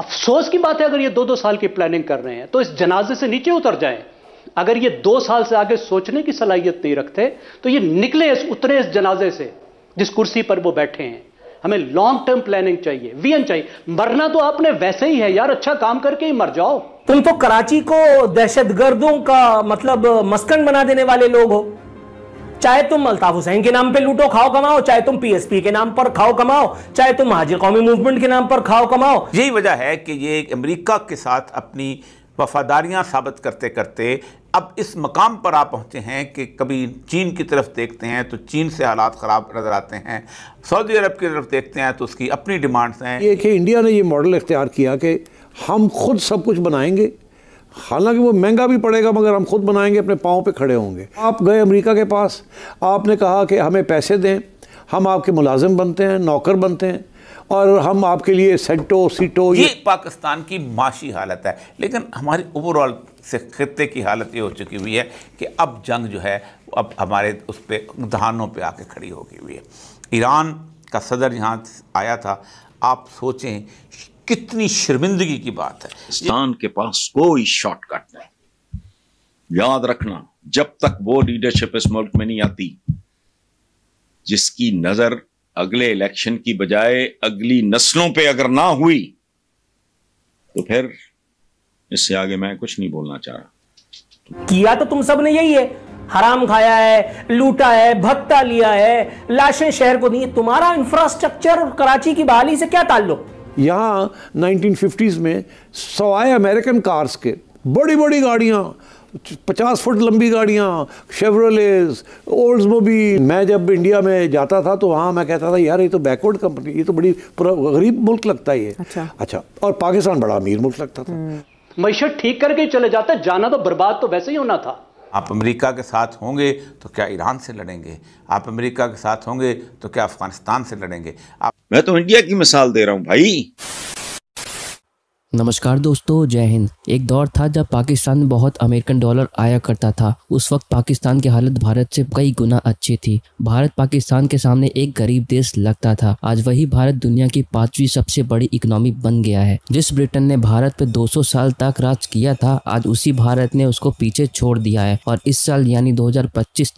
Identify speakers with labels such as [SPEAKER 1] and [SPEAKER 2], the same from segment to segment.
[SPEAKER 1] अफसोस की बात है अगर ये दो दो साल की प्लानिंग कर रहे हैं तो इस जनाजे से नीचे उतर जाएं अगर ये दो साल से आगे सोचने की सलाहियत नहीं रखते तो ये निकले इस उतरे इस जनाजे से जिस कुर्सी पर वो बैठे हैं हमें लॉन्ग टर्म प्लानिंग चाहिए वीएन चाहिए मरना तो आपने
[SPEAKER 2] वैसे ही है यार अच्छा काम करके ही मर जाओ तुम तो कराची को दहशतगर्दों का मतलब मस्कन बना देने वाले लोग हो चाहे तुम अल्ताफ हुसैन के नाम पे लूटो खाओ कमाओ चाहे तुम पीएसपी के नाम पर खाओ कमाओ चाहे तुम हाजिर कौमी मूवमेंट के नाम पर खाओ कमाओ यही वजह
[SPEAKER 3] है कि ये अमरीका के साथ अपनी वफादारियाँ साबित करते करते अब इस मकाम पर आ पहुँचे हैं कि कभी चीन की तरफ देखते हैं तो चीन से हालात ख़राब नज़र आते हैं सऊदी अरब की तरफ देखते हैं तो उसकी अपनी डिमांड्स हैं ये कि
[SPEAKER 1] इंडिया ने ये मॉडल इख्तियार किया कि हम खुद सब कुछ बनाएंगे हालांकि वो महंगा भी पड़ेगा मगर हम खुद बनाएंगे अपने पाँव पे खड़े होंगे आप गए अमेरिका के पास आपने कहा कि हमें पैसे दें हम आपके मुलाजिम बनते हैं नौकर बनते हैं और हम आपके लिए सेंटो सीटो ये, ये
[SPEAKER 3] पाकिस्तान की माशी हालत है लेकिन हमारी ओवरऑल से खत्े की हालत ये हो चुकी हुई है कि अब जंग जो है अब हमारे उस पर दहानों पर आके खड़ी हो गई हुई है ईरान का सदर यहाँ आया था आप सोचें कितनी शर्मिंदगी की बात है स्थान के पास कोई शॉर्टकट नहीं याद रखना जब तक वो लीडरशिप इस मुल्क में नहीं आती जिसकी नजर अगले इलेक्शन की बजाय अगली नस्लों पे अगर ना हुई तो फिर इससे आगे मैं कुछ नहीं बोलना चाह रहा
[SPEAKER 2] किया तो तुम सब ने यही है हराम खाया है लूटा है भत्ता लिया है लाशें शहर को दी तुम्हारा इंफ्रास्ट्रक्चर कराची की बहाली से क्या ताल्लुक यहाँ 1950s
[SPEAKER 1] में सवाए अमेरिकन कार्स के बड़ी बड़ी गाड़ियाँ पचास फुट लंबी गाड़ियाँ शेवरलेस ओल्ड्स मोबी मैं जब इंडिया में जाता था तो वहाँ मैं कहता था यार ये तो बैकवर्ड कंपनी ये तो बड़ी गरीब मुल्क लगता है ये अच्छा अच्छा और पाकिस्तान बड़ा अमीर मुल्क लगता था
[SPEAKER 2] मैशत हम्म। ठीक करके चले जाते जाना तो बर्बाद तो वैसे ही होना था
[SPEAKER 3] आप अमेरिका के साथ होंगे तो क्या ईरान से लड़ेंगे आप अमेरिका के साथ होंगे तो क्या अफ़गानिस्तान से लड़ेंगे आप मैं तो इंडिया की मिसाल दे रहा हूं भाई
[SPEAKER 2] नमस्कार दोस्तों जय हिंद एक दौर था जब पाकिस्तान में बहुत अमेरिकन डॉलर आया करता था उस वक्त पाकिस्तान की हालत भारत से कई गुना अच्छी थी भारत पाकिस्तान के सामने एक गरीब देश लगता था आज वही भारत दुनिया की पांचवी सबसे बड़ी इकोनॉमी बन गया है जिस ब्रिटेन ने भारत पे 200 साल तक राज किया था आज उसी भारत ने उसको पीछे छोड़ दिया है और इस साल यानी दो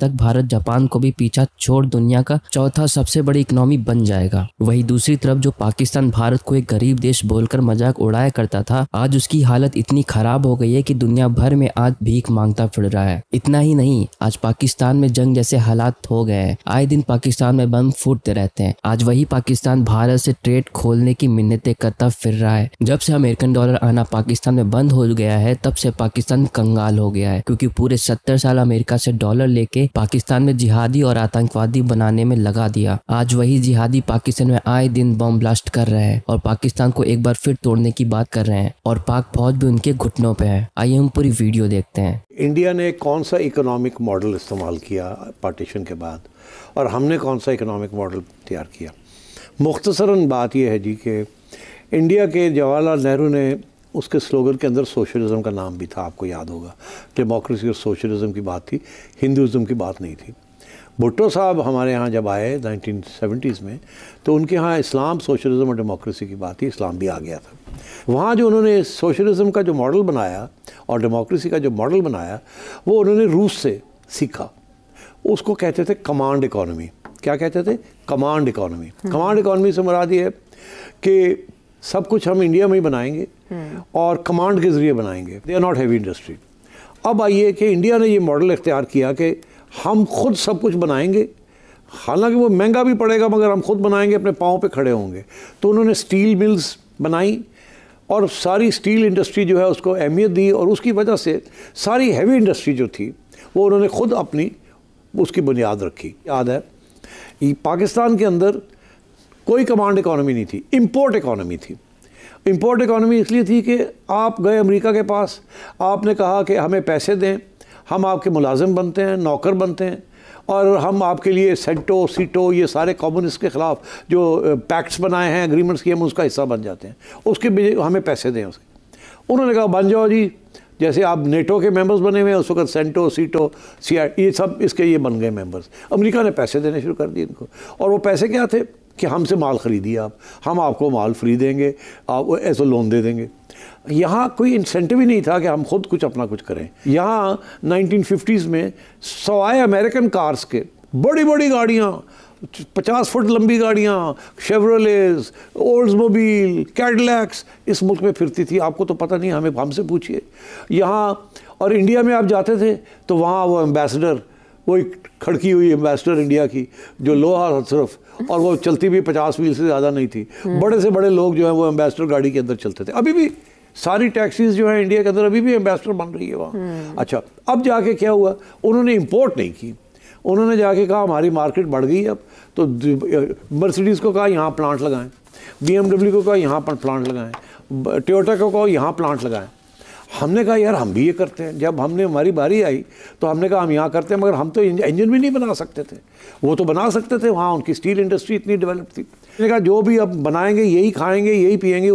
[SPEAKER 2] तक भारत जापान को भी पीछा छोड़ दुनिया का चौथा सबसे बड़ी इकोनॉमी बन जाएगा वही दूसरी तरफ जो पाकिस्तान भारत को एक गरीब देश बोलकर मजाक उड़ाया कर करता था आज उसकी हालत इतनी खराब हो गई है कि दुनिया भर में आज भीख मांगता फिर रहा है इतना ही नहीं आज पाकिस्तान में जंग जैसे हालात हो गए हैं आए दिन पाकिस्तान में बम फूटते रहते हैं आज वही पाकिस्तान भारत से ट्रेड खोलने की मिन्नतें करता फिर रहा है जब से अमेरिकन डॉलर आना पाकिस्तान में बंद हो गया है तब से पाकिस्तान कंगाल हो गया है क्योंकि पूरे सत्तर साल अमेरिका से डॉलर लेके पाकिस्तान में जिहादी और आतंकवादी बनाने में लगा दिया आज वही जिहादी पाकिस्तान में आए दिन बम ब्लास्ट कर रहे हैं और पाकिस्तान को एक बार फिर तोड़ने की बात कर रहे हैं और पाक फौज भी उनके घुटनों पे है आइए हम पूरी वीडियो देखते हैं
[SPEAKER 1] इंडिया ने कौन सा इकोनॉमिक मॉडल इस्तेमाल किया पार्टीशन के बाद और हमने कौन सा इकोनॉमिक मॉडल तैयार किया मुख्तसरा बात यह है जी कि इंडिया के जवाहरलाल नेहरू ने उसके स्लोगन के अंदर सोशलिज्म का नाम भी था आपको याद होगा डेमोक्रेसी और सोशलिज्म की बात थी हिंदुज़म की बात नहीं थी भुट्टो साहब हमारे यहाँ जब आए 1970s में तो उनके यहाँ इस्लाम सोशलिज्म और डेमोक्रेसी की बात ही इस्लाम भी आ गया था वहाँ जो उन्होंने सोशलिज्म का जो मॉडल बनाया और डेमोक्रेसी का जो मॉडल बनाया वो उन्होंने रूस से सीखा उसको कहते थे कमांड इकॉनमी क्या कहते थे कमांड इकॉनमी हम्म। कमांड इकॉनमी से मुराद ये है कि सब कुछ हम इंडिया में ही बनाएंगे हम्म। और कमांड के ज़रिए बनाएंगे they are not heavy industry अब आइए कि इंडिया ने ये मॉडल इख्तियार किया कि हम खुद सब कुछ बनाएंगे हालांकि वो महंगा भी पड़ेगा मगर हम खुद बनाएंगे अपने पाँव पे खड़े होंगे तो उन्होंने स्टील मिल्स बनाई और सारी स्टील इंडस्ट्री जो है उसको अहमियत दी और उसकी वजह से सारी हैवी इंडस्ट्री जो थी वो उन्होंने खुद अपनी उसकी बुनियाद रखी याद है पाकिस्तान के अंदर कोई कमांड इकानमी नहीं थी इम्पोर्ट इकॉनमी थी इम्पोर्ट इकॉनमी इसलिए थी कि आप गए अमेरिका के पास आपने कहा कि हमें पैसे दें हम आपके मुलाजिम बनते हैं नौकर बनते हैं और हम आपके लिए सेंटो सीटो ये सारे कॉम्युनिस्ट के ख़िलाफ़ जो पैक्ट्स बनाए हैं एग्रीमेंट्स किए हम उसका हिस्सा बन जाते हैं उसके हमें पैसे दें उसके उन्होंने कहा बन जाओ जी जैसे आप नेटो के मेंबर्स बने हुए हैं उस वक्त सेंटो सीटो सी ये सब इसके ये बन गए मेंबर्स अमेरिका ने पैसे देने शुरू कर दिए इनको और वो पैसे क्या थे कि हमसे माल ख़रीदिए आप हम आपको माल फ्री देंगे आप ऐसा लोन दे देंगे यहाँ कोई इंसेंटिव ही नहीं था कि हम खुद कुछ अपना कुछ करें यहाँ 1950s में सवाए अमेरिकन कार्स के बड़ी बड़ी गाड़ियाँ पचास फुट लंबी गाड़ियाँ शेवरलेज ओल्ड मोबील कैडलैक्स इस मुल्क में फिरती थी आपको तो पता नहीं हमें हमसे पूछिए यहाँ और इंडिया में आप जाते थे तो वहाँ वो एम्बेसडर वो एक खड़की हुई एम्बेसडर इंडिया की जो लोहा था सिर्फ और वो चलती भी पचास मील से ज़्यादा नहीं थी हम्म। बड़े से बड़े लोग जो हैं वो एम्बेसडर गाड़ी के अंदर चलते थे अभी भी सारी टैक्सीज जो है इंडिया के अंदर अभी भी एम्बेसडर बन रही है वहाँ हम्म। अच्छा अब जाके क्या हुआ उन्होंने इम्पोर्ट नहीं की उन्होंने जाके कहा हमारी मार्केट बढ़ गई अब तो मर्सिडीज़ को कहा यहाँ प्लांट लगाएं बी को कहा यहाँ पर प्लांट लगाएं टोयोटा को कहा यहाँ प्लांट लगाएं हमने कहा यार हम भी ये करते हैं जब हमने हमारी बारी आई तो हमने कहा हम यहाँ करते हैं मगर हम तो इंजन भी नहीं बना सकते थे वो तो बना सकते थे वहाँ उनकी स्टील इंडस्ट्री इतनी डेवलप थी मैंने कहा जो भी अब बनाएंगे यही खाएंगे यही पियेंगे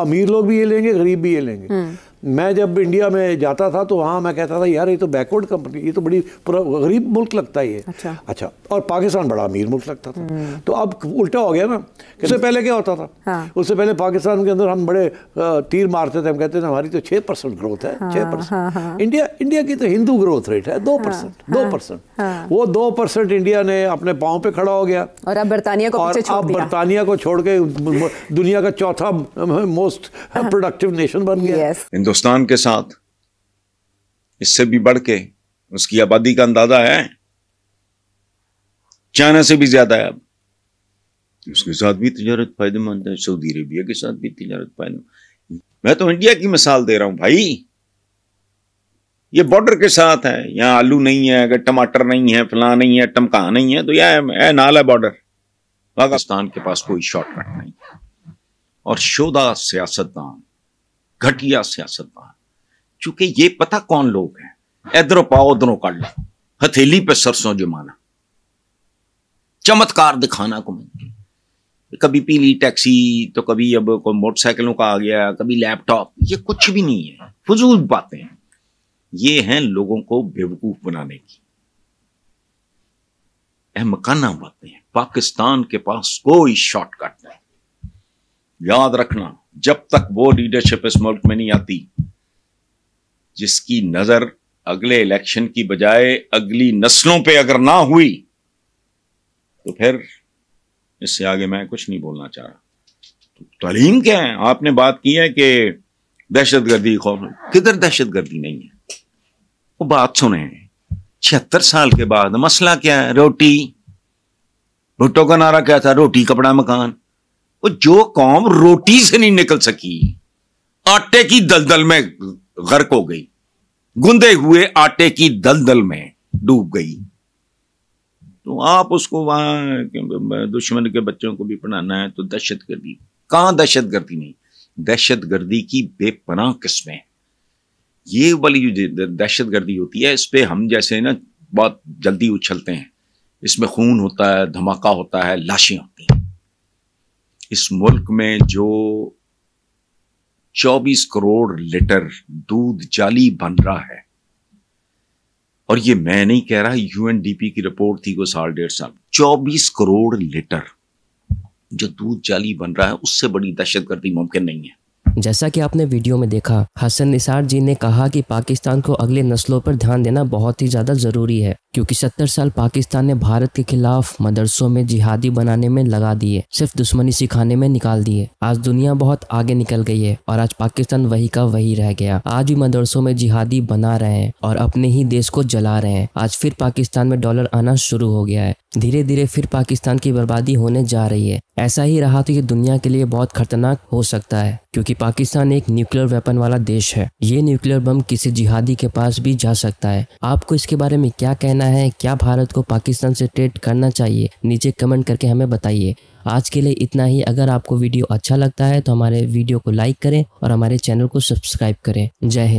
[SPEAKER 1] अमीर लोग भी ये लेंगे गरीब भी ये लेंगे हम्म। मैं जब इंडिया में जाता था तो वहाँ मैं कहता था यार ये तो बैकवर्ड कंपनी ये तो बड़ी गरीब मुल्क लगता है ये अच्छा अच्छा और पाकिस्तान बड़ा अमीर मुल्क लगता था हम्म। तो अब उल्टा हो गया ना उससे पहले क्या होता था हाँ। उससे पहले पाकिस्तान के अंदर हम बड़े तीर मारते थे हम कहते थे हमारी तो छः परसेंट ग्रोथ है छः परसेंट हाँ, इंडिया हाँ, इंडिया हाँ। की तो हिंदू ग्रोथ रेट है दो परसेंट हाँ, दो परसेंट वो दो परसेंट इंडिया ने अपने पाँव पे खड़ा हो गया
[SPEAKER 3] और अब बरतानिया को और पीछे छोड़ अब बरतानिया
[SPEAKER 1] को छोड़ के दुनिया का चौथा मोस्ट प्रोडक्टिव नेशन बन गया
[SPEAKER 3] हिंदुस्तान के साथ इससे भी बढ़ के उसकी आबादी का अंदाजा है चाइना से भी ज्यादा है अब उसके साथ भी तजारत फायदेमंद है सऊदी अरेबिया के साथ भी तजारत फायदेमंद मैं तो इंडिया की मिसाल दे रहा हूं भाई ये बॉर्डर के साथ है यहाँ आलू नहीं है अगर टमाटर नहीं है फला नहीं है टमका नहीं है तो यह नाला बॉर्डर पाकिस्तान के पास कोई शॉर्टकट नहीं और शोधा सियासतदान घटिया सियासतदान चूंकि ये पता कौन लोग हैं इधरों पाओ उधरों काट लो हथेली पे सरसों जमाना चमत्कार दिखाना को मन कभी पीली टैक्सी तो कभी अब कोई मोटरसाइकिलों का आ गया कभी लैपटॉप ये कुछ भी नहीं है फजूल बातें हैं ये हैं लोगों को बेवकूफ बनाने की अहमकाना बातें हैं पाकिस्तान के पास कोई शॉर्टकट नहीं याद रखना जब तक वो लीडरशिप इस मुल्क में नहीं आती जिसकी नजर अगले इलेक्शन की बजाय अगली नस्लों पे अगर ना हुई तो फिर इससे आगे मैं कुछ नहीं बोलना चाह रहा तो तालीम क्या है आपने बात की है कि दहशतगर्दी खौफ किधर दहशतगर्दी नहीं है वो बात सुने छिहत्तर साल के बाद मसला क्या है रोटी भुट्टो का नारा क्या था रोटी कपड़ा मकान वो जो कौम रोटी से नहीं निकल सकी आटे की दलदल में गर्क हो गई गुंदे हुए आटे की दलदल में डूब गई तो आप उसको वहां दुश्मन के बच्चों को भी पढ़ाना है तो दहशत गर्दी कहां दहशत गर्दी नहीं दहशत गर्दी की बेपनाह किस्में ये वाली जो दहशत गर्दी होती है इस पर हम जैसे ना बहुत जल्दी उछलते हैं इसमें खून होता है धमाका होता है लाशें होती हैं इस मुल्क में जो 24 करोड़ लीटर दूध जाली बन रहा है और ये मैं नहीं कह रहा यूएनडीपी की रिपोर्ट थी को साल डेढ़ साल 24 करोड़ लीटर जो दूध जाली बन रहा है उससे बड़ी दहशतगर्दी मुमकिन नहीं है
[SPEAKER 2] जैसा कि आपने वीडियो में देखा हसन निसार जी ने कहा कि पाकिस्तान को अगले नस्लों पर ध्यान देना बहुत ही ज़्यादा ज़रूरी है क्योंकि 70 साल पाकिस्तान ने भारत के खिलाफ मदरसों में जिहादी बनाने में लगा दिए सिर्फ दुश्मनी सिखाने में निकाल दिए आज दुनिया बहुत आगे निकल गई है और आज पाकिस्तान वही का वही रह गया आज भी मदरसों में जिहादी बना रहे हैं और अपने ही देश को जला रहे हैं आज फिर पाकिस्तान में डॉलर आना शुरू हो गया है धीरे धीरे फिर पाकिस्तान की बर्बादी होने जा रही है ऐसा ही रहा तो ये दुनिया के लिए बहुत खतरनाक हो सकता है क्योंकि पाकिस्तान एक न्यूक्लियर वेपन वाला देश है ये न्यूक्लियर बम किसी जिहादी के पास भी जा सकता है आपको इसके बारे में क्या कहना है क्या भारत को पाकिस्तान से ट्रेड करना चाहिए नीचे कमेंट करके हमें बताइए आज के लिए इतना ही अगर आपको वीडियो अच्छा लगता है तो हमारे वीडियो को लाइक करें और हमारे चैनल को सब्सक्राइब करें जय हिंद